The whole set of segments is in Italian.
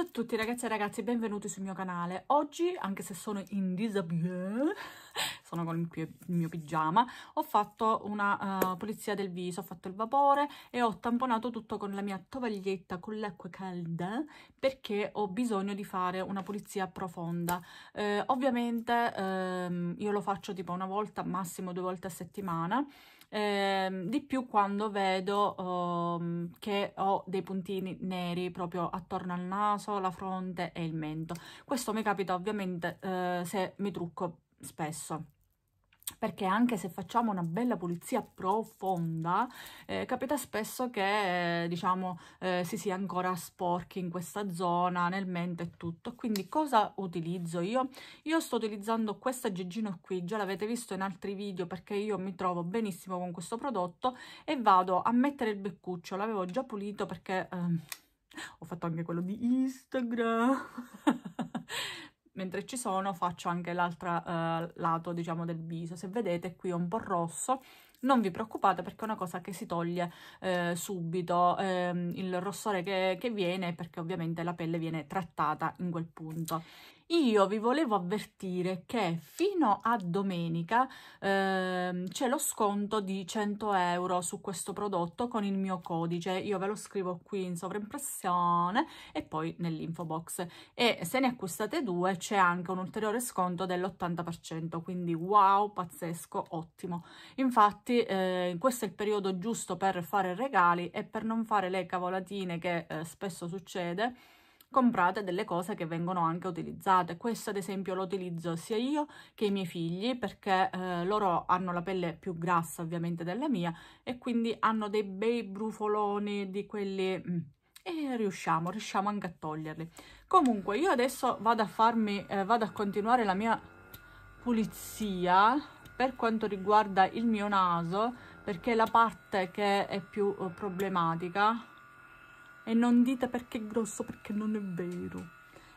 Ciao a tutti ragazzi e ragazze, benvenuti sul mio canale. Oggi, anche se sono in disabille, sono con il mio pigiama, ho fatto una uh, pulizia del viso, ho fatto il vapore e ho tamponato tutto con la mia tovaglietta con l'acqua calda perché ho bisogno di fare una pulizia profonda. Eh, ovviamente ehm, io lo faccio tipo una volta, massimo due volte a settimana, eh, di più quando vedo um, che ho dei puntini neri proprio attorno al naso, la fronte e il mento. Questo mi capita ovviamente eh, se mi trucco spesso perché anche se facciamo una bella pulizia profonda eh, capita spesso che eh, diciamo eh, si sia ancora sporchi in questa zona nel mento e tutto quindi cosa utilizzo io io sto utilizzando questa geggino qui già l'avete visto in altri video perché io mi trovo benissimo con questo prodotto e vado a mettere il beccuccio l'avevo già pulito perché ehm, ho fatto anche quello di instagram mentre ci sono faccio anche l'altro eh, lato diciamo del viso se vedete qui è un po' rosso non vi preoccupate perché è una cosa che si toglie eh, subito eh, il rossore che, che viene perché ovviamente la pelle viene trattata in quel punto io vi volevo avvertire che fino a domenica ehm, c'è lo sconto di 100 euro su questo prodotto con il mio codice. Io ve lo scrivo qui in sovraimpressione e poi nell'info box. E se ne acquistate due c'è anche un ulteriore sconto dell'80%, quindi wow, pazzesco, ottimo. Infatti eh, questo è il periodo giusto per fare regali e per non fare le cavolatine che eh, spesso succede comprate delle cose che vengono anche utilizzate. Questo ad esempio lo utilizzo sia io che i miei figli perché eh, loro hanno la pelle più grassa ovviamente della mia e quindi hanno dei bei brufoloni di quelli... Mm, e riusciamo, riusciamo anche a toglierli. Comunque io adesso vado a farmi, eh, vado a continuare la mia pulizia per quanto riguarda il mio naso perché è la parte che è più eh, problematica e non dite perché è grosso perché non è vero.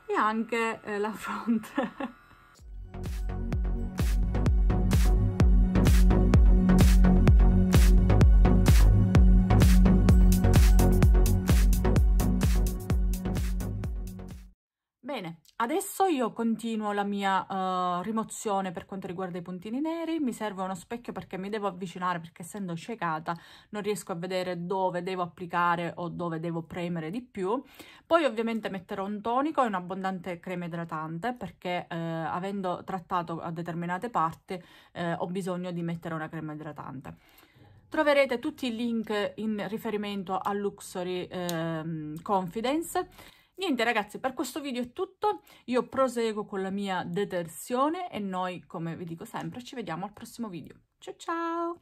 E anche eh, la fronte Bene, adesso io continuo la mia uh, rimozione per quanto riguarda i puntini neri, mi serve uno specchio perché mi devo avvicinare perché essendo ciecata non riesco a vedere dove devo applicare o dove devo premere di più. Poi ovviamente metterò un tonico e un abbondante crema idratante perché eh, avendo trattato a determinate parti eh, ho bisogno di mettere una crema idratante. Troverete tutti i link in riferimento a Luxury eh, Confidence. Niente ragazzi, per questo video è tutto, io proseguo con la mia detersione e noi, come vi dico sempre, ci vediamo al prossimo video. Ciao ciao!